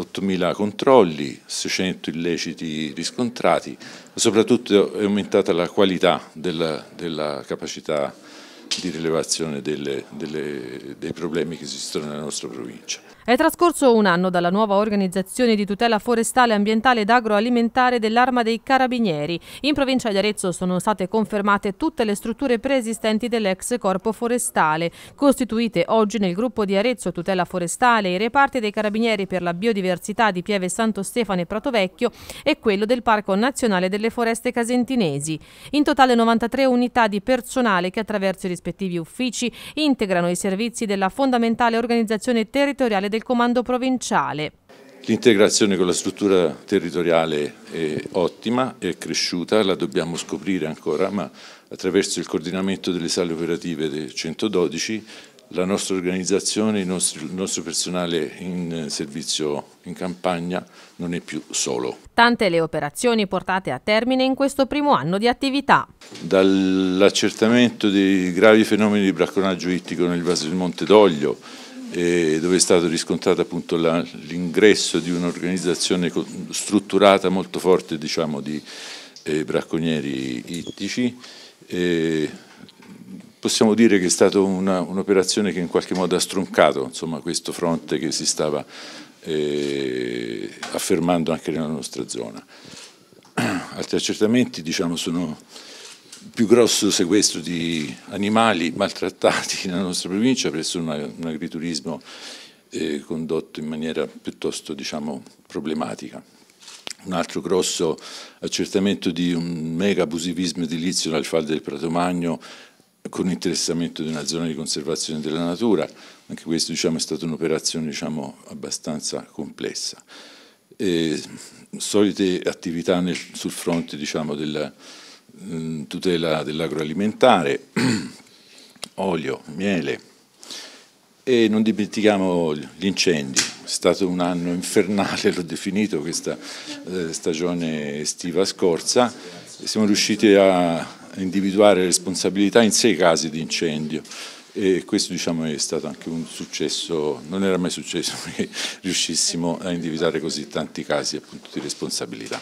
8.000 controlli, 600 illeciti riscontrati, ma soprattutto è aumentata la qualità della, della capacità di rilevazione delle, delle, dei problemi che esistono nella nostra provincia. È trascorso un anno dalla nuova organizzazione di tutela forestale, ambientale ed agroalimentare dell'Arma dei Carabinieri. In provincia di Arezzo sono state confermate tutte le strutture preesistenti dell'ex corpo forestale, costituite oggi nel gruppo di Arezzo Tutela Forestale, i reparti dei Carabinieri per la biodiversità di Pieve Santo Stefano e Pratovecchio e quello del Parco Nazionale delle Foreste Casentinesi. In totale 93 unità di personale che attraverso i rispettivi uffici integrano i servizi della fondamentale organizzazione territoriale del Comando Provinciale. L'integrazione con la struttura territoriale è ottima, è cresciuta, la dobbiamo scoprire ancora, ma attraverso il coordinamento delle sale operative del 112 la nostra organizzazione, il nostro, il nostro, personale in eh, servizio in campagna non è più solo. Tante le operazioni portate a termine in questo primo anno di attività. Dall'accertamento dei gravi fenomeni di bracconaggio ittico nel vaso del Monte d'Oglio, eh, dove è stato riscontrato l'ingresso di un'organizzazione strutturata molto forte diciamo, di eh, bracconieri ittici, eh, possiamo dire che è stata un'operazione un che in qualche modo ha stroncato insomma, questo fronte che si stava eh, affermando anche nella nostra zona. Altri accertamenti diciamo, sono il più grosso sequestro di animali maltrattati nella nostra provincia presso una, un agriturismo eh, condotto in maniera piuttosto diciamo, problematica. Un altro grosso accertamento di un mega abusivismo edilizio dal falde del Prato Magno con l'interessamento di una zona di conservazione della natura, anche questa diciamo, è stata un'operazione diciamo, abbastanza complessa. E, solite attività nel, sul fronte diciamo, della mh, mm, tutela dell'agroalimentare, olio, miele e non dimentichiamo gli incendi, è stato un anno infernale, l'ho definito, questa eh, stagione estiva scorsa, siamo riusciti a individuare responsabilità in sei casi di incendio e questo diciamo, è stato anche un successo, non era mai successo che riuscissimo a individuare così tanti casi appunto, di responsabilità.